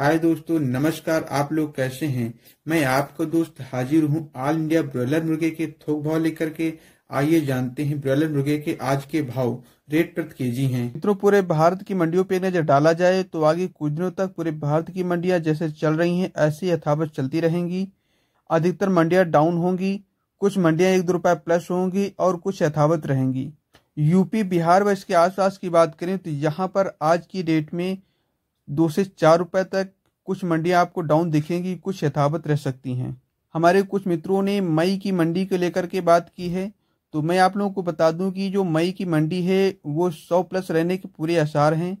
हाय दोस्तों नमस्कार आप लोग कैसे हैं मैं आपका दोस्त हाजिर हूं ऑल इंडिया ब्रॉयलर मुर्गे के थोक भाव लेकर के आइए जानते हैं ब्रॉयलर मुर्गे के आज के भाव रेट प्रति के जी है मित्रों पूरे भारत की मंडियों पे नजर डाला जाए तो आगे कुछ दिनों तक पूरे भारत की मंडिया जैसे चल रही है ऐसी यथावत चलती रहेंगी अधिकतर मंडिया डाउन होंगी कुछ मंडियां एक दो रुपए प्लस होंगी और कुछ यथावत रहेंगी यूपी बिहार व इसके आसपास की बात करें तो यहाँ पर आज की डेट में दो से चार रुपए तक कुछ मंडियां आपको डाउन दिखेंगी कुछ यथावत रह सकती हैं हमारे कुछ मित्रों ने मई की मंडी को लेकर के बात की है तो मैं आप लोगों को बता दूं कि जो मई की मंडी है वो सौ प्लस रहने के पूरे आसार हैं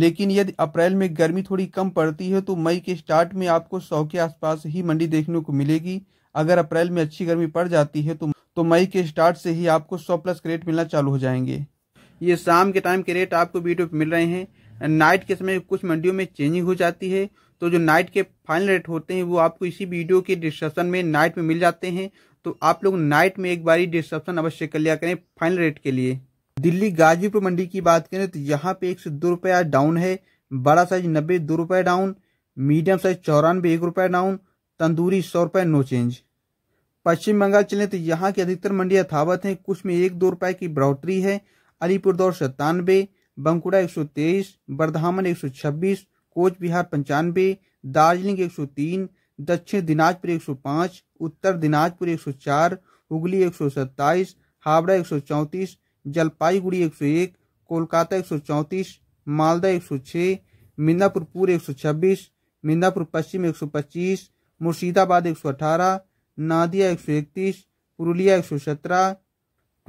लेकिन यदि अप्रैल में गर्मी थोड़ी कम पड़ती है तो मई के स्टार्ट में आपको सौ के आसपास ही मंडी देखने को मिलेगी अगर अप्रैल में अच्छी गर्मी पड़ जाती है तो तो मई के स्टार्ट से ही आपको सौ प्लस के रेट मिलना चालू हो जाएंगे ये शाम के टाइम के रेट आपको वीडियो पे मिल रहे हैं नाइट के समय कुछ मंडियों में चेंजिंग हो जाती है तो जो नाइट के फाइनल रेट होते हैं वो आपको इसी वीडियो के डिस्क्रिप्शन में नाइट में मिल जाते हैं तो आप लोग नाइट में एक बार डिस्क्रिप्शन अवश्य कर लिया करें फाइनल रेट के लिए दिल्ली गाजीपुर मंडी की बात करें तो यहाँ पे एक सौ दो रुपया डाउन है बड़ा साइज नब्बे दो रुपये डाउन मीडियम साइज चौरानवे एक रुपये डाउन तंदूरी सौ रुपये नो चेंज पश्चिम बंगाल चलें तो यहाँ की अधिकतर मंडियाँ थावत हैं कुछ में एक दो रुपये की बढ़ोतरी है अलीपुर दौर सत्तानवे बंकुड़ा 123, बर्धामन 126, कोच बिहार पंचानवे दार्जिलिंग 103, दक्षिण दिनाजपुर 105, उत्तर दिनाजपुर 104, हुगली 127, हावड़ा 134, जलपाईगुड़ी 101, कोलकाता 134, मालदा 106, मिर्नापुर पूर्व छब्बीस मिंदापुर पश्चिम 125, मुर्शिदाबाद 118, नादिया 131, पुरुलिया 117,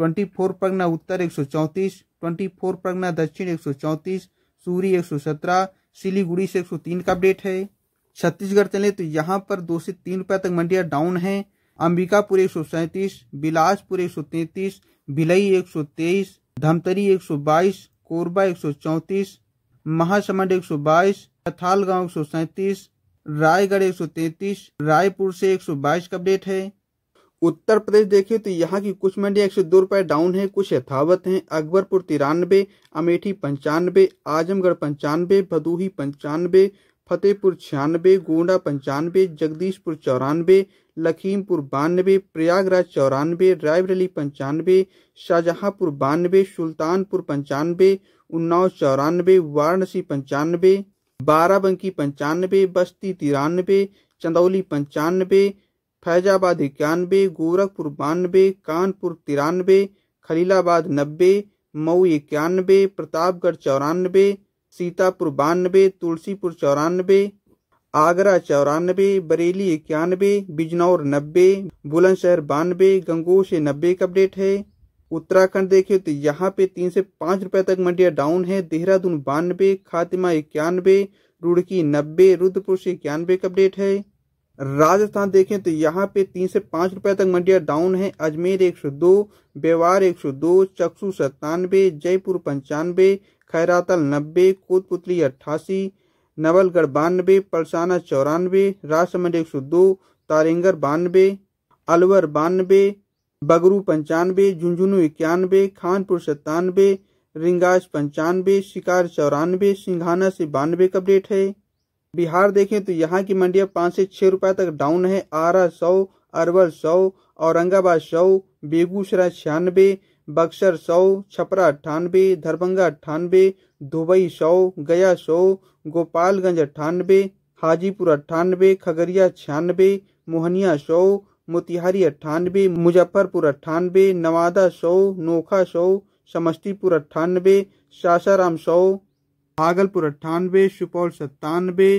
24 पगना उत्तर 134, ट्वेंटी फोर प्रगना दक्षिण एक सौ चौंतीस सूरी एक सौ सत्रह सिलीगुड़ी से एक सौ तीन का अपडेट है छत्तीसगढ़ चले तो यहाँ पर दो से तीन रुपये तक मंडियाँ डाउन है अंबिकापुर एक सौ सैंतीस बिलासपुर एक सौ तैंतीस भिलई एक सौ तेईस धमतरी एक सौ बाईस कोरबा एक सौ चौंतीस महासमंद एक सौ बाईस कथाल एक सौ सैंतीस रायगढ़ एक सौ तैंतीस रायपुर से एक सौ बाईस का अपडेट है उत्तर प्रदेश देखिए तो यहाँ की कुछ मंडियाँ एक सौ दो रुपये डाउन है कुछ यथावत हैं अकबरपुर तिरानबे अमेठी पंचानबे आजमगढ़ पंचानबे भदोही पंचानबे फतेहपुर छियानबे गोंडा पंचानबे जगदीशपुर चौरानबे लखीमपुर बानबे प्रयागराज चौरानबे रायबरेली पंचानबे शाहजहांपुर बानबे सुल्तानपुर पंचानबे उन्नाव चौरानबे वाराणसी पंचानबे बाराबंकी पंचानबे बस्ती तिरानबे चंदौली पंचानबे फैजाबाद इक्यानवे गोरखपुर बानवे कानपुर तिरानवे खलीलाबाद नब्बे मऊ इक्यानबे प्रतापगढ़ चौरानबे सीतापुर बानबे तुलसीपुर चौरानबे आगरा चौरानबे बरेली इक्यानबे बिजनौर नब्बे बुलंदशहर बानबे गंगोह से नब्बे का अपडेट है उत्तराखंड देखिए तो यहाँ पे तीन से पाँच रुपए तक मंडिया डाउन है देहरादून बानबे खातिमा इक्यानबे रुड़की नब्बे रुद्रपुर से इक्यानवे का अपडेट है राजस्थान देखें तो यहाँ पे तीन से पाँच रुपए तक मंडियां डाउन है अजमेर एक सौ दो बेवार एक सौ दो चक्षु सत्तानवे जयपुर पंचानवे खैरातल नब्बे कोतपुतली अट्ठासी नवलगढ़ बानवे पलसाना चौरानवे राजसमंड एक सौ दो तारेंगर बानवे अलवर बानवे बगरू पंचानवे झुंझुनू इक्यानवे खानपुर सत्तानवे रिंगाज पंचानवे शिकार चौरानवे सिंघाना से बानवे का अपडेट है बिहार देखें तो यहाँ की मंडियां पाँच से छः रुपए तक डाउन है आरा सौ अरवल सौ औरंगाबाद सौ बेगूसराय छियानबे बक्सर सौ छपरा अट्ठानबे दरभंगा अट्ठानबे दुबई सौ गया सौ गोपालगंज अट्ठानबे हाजीपुर अट्ठानबे खगड़िया छियानबे मोहनिया सौ मोतिहारी अट्ठानबे मुजफ्फरपुर अट्ठानबे नवादा सौ नोखा सौ समस्तीपुर अट्ठानबे सासाराम सौ भागलपुर अट्ठानबे सुपौल सत्तानबे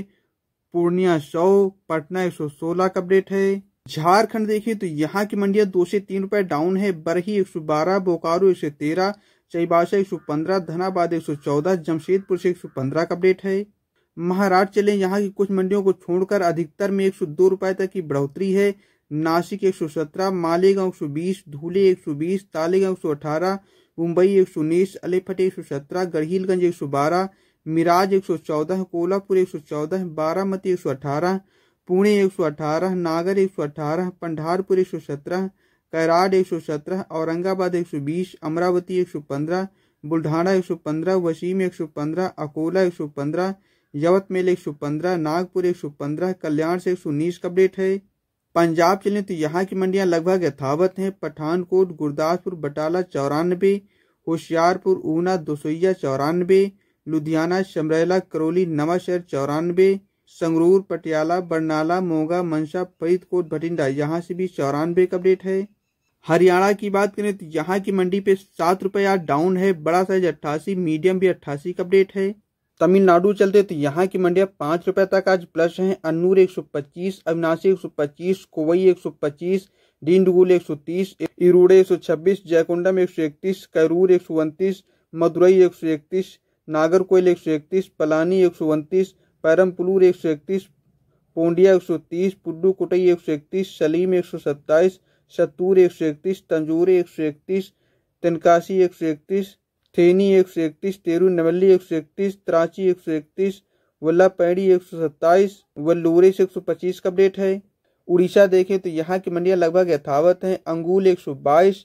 पूर्णिया सौ पटना एक सौ सोलह का अपडेट है झारखंड देखिए तो यहाँ की मंडिया दो से तीन रुपए डाउन है बरही एक सौ बारह बोकारो एक सौ तेरह चईबासा एक सौ पंद्रह धनाबाद एक सौ चौदह जमशेदपुर से एक सौ पंद्रह का अपडेट है महाराष्ट्र चले यहाँ की कुछ मंडियों को छोड़कर अधिकतर में एक सौ दो रुपए तक की बढ़ोतरी है नासिक एक सौ सत्रह मालेगांव एक सौ बीस धूले एक सौ बीस तालेगांव एक सौ अठारह मुंबई एक सौ उन्नीस अलीफट एक सौ सत्रह गढ़ीलगंज एक सौ बारह मिराज 114, कोल्हापुर 114, बारामती 118, पुणे 118, नागर 118, सौ 117, कैराड 117, औरंगाबाद 120, अमरावती 115, सौ 115, वसीम 115, अकोला 115, यवतमेल 115, नागपुर 115, कल्याण से 119 का अपडेट है पंजाब चले तो यहाँ की मंडियां लगभग यथावत हैं पठानकोट गुरदासपुर बटाला चौरानबे होशियारपुर ऊना दोसैया चौरानबे लुधियाना शमरेला करौली नवाशहर चौरानवे संगरूर पटियाला बरनाला मोगा मनसा फरीदकोट भटिंडा यहाँ से भी चौरानवे का अपडेट है हरियाणा की बात करें तो यहाँ की मंडी पे सात रुपये आज डाउन है बड़ा साइज अट्ठासी मीडियम भी अट्ठासी का अपडेट है तमिलनाडु चलते तो यहाँ की मंडियाँ पाँच रुपये तक आज प्लस हैं अनूर एक सौ पच्चीस अविनाशी एक सौ पच्चीस कोवई एक सौ पच्चीस डिंडगुल एक सौ तीस इरूड़े एक सौ छब्बीस जयकुंडम एक सौ इकतीस करूर एक सौ उनतीस मदुरई एक सौ इकतीस नागरकोयल एक सौ इकतीस पलानी एक सौ उनतीस पैरमपलूर एक सौ इकतीस पोंडिया एक सौ तीस पुडुकोटई एक सौ इकतीस सलीम एक सौ सत्ताईस सत्तूर एक सौ इकतीस तंजूर एक सौ इकतीस तिनकासी एक सौ इकतीस थेनी एक सौ इकतीस तिरुनवली एक सौ इकतीस त्राची एक सौ इकतीस वल्ला पैड़ी एक सौ सत्ताईस वल्लूरे से एक सौ पच्चीस का अपडेट है उड़ीसा देखें तो यहाँ की मंडियाँ लगभग यथावत हैं अंगूल एक सौ बाईस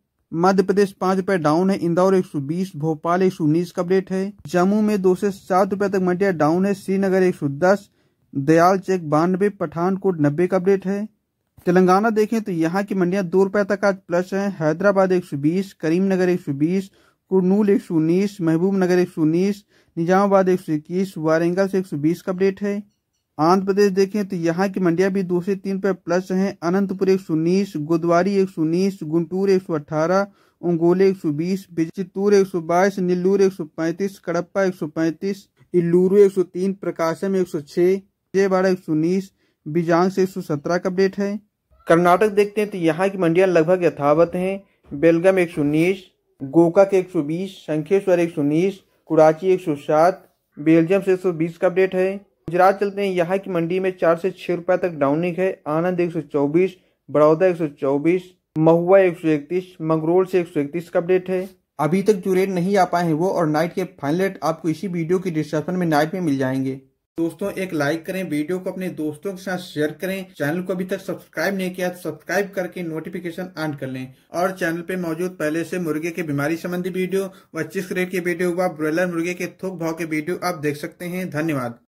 मध्य प्रदेश पाँच रुपए डाउन है इंदौर 120 भोपाल 119 का अपडेट है जम्मू में दो से सात रुपए तक मंडिया डाउन है श्रीनगर 110 दयाल चेक बानबे पठानकोट नब्बे का अपडेट है तेलंगाना देखें तो यहाँ की मंडियां दो रुपए तक आज प्लस है हैदराबाद 120 करीमनगर 120 कुरनूल एक सौ उन्नीस निजामाबाद इक्कीस वारंगल से बीस का अपडेट है आंध्र प्रदेश देखें तो यहाँ की मंडिया भी दूसरे तीन पर प्लस है अनंतपुर एक सौ उन्नीस गुदवारी एक सौ उन्नीस गुंटूर एक सौ अठारह उंगोले एक सौ बीस बिजितूर एक सौ बाईस नीलूर एक सौ पैंतीस कड़प्पा एक सौ पैंतीस इल्लूरू एक सौ तीन प्रकाशम एक सौ छह विजयवाड़ा एक सौ उन्नीस बिजांग से एक सौ सत्रह का अपडेट है कर्नाटक देखते हैं तो यहाँ की मंडिया लगभग यथावत है बेलगम एक सौ उन्नीस गोका के एक सौ बीस शंखेश्वर एक सौ उन्नीस कुराची एक सौ सात बेल्जियम से एक सौ बीस का अपडेट है गुजरात चलते हैं यहाँ की मंडी में चार से छः रुपये तक डाउनिंग है आनंद एक सौ चौबीस बड़ौदा एक सौ चौबीस महुआ एक सौ इकतीस मंगरोल से एक सौ इकतीस का अपडेट है अभी तक जो रेट नहीं आ पाए हैं वो और नाइट के फाइनल रेट आपको इसी वीडियो की डिस्क्रिप्शन में नाइट में मिल जाएंगे दोस्तों एक लाइक करें वीडियो को अपने दोस्तों के साथ शेयर करें चैनल को अभी तक सब्सक्राइब नहीं किया तो सब्सक्राइब करके नोटिफिकेशन ऑन कर लें और चैनल पे मौजूद पहले से मुर्गे के बीमारी संबंधी वीडियो व चिस्क रेट के वीडियो व ब्रॉयलर मुर्गे के थोक भाव के वीडियो आप देख सकते हैं धन्यवाद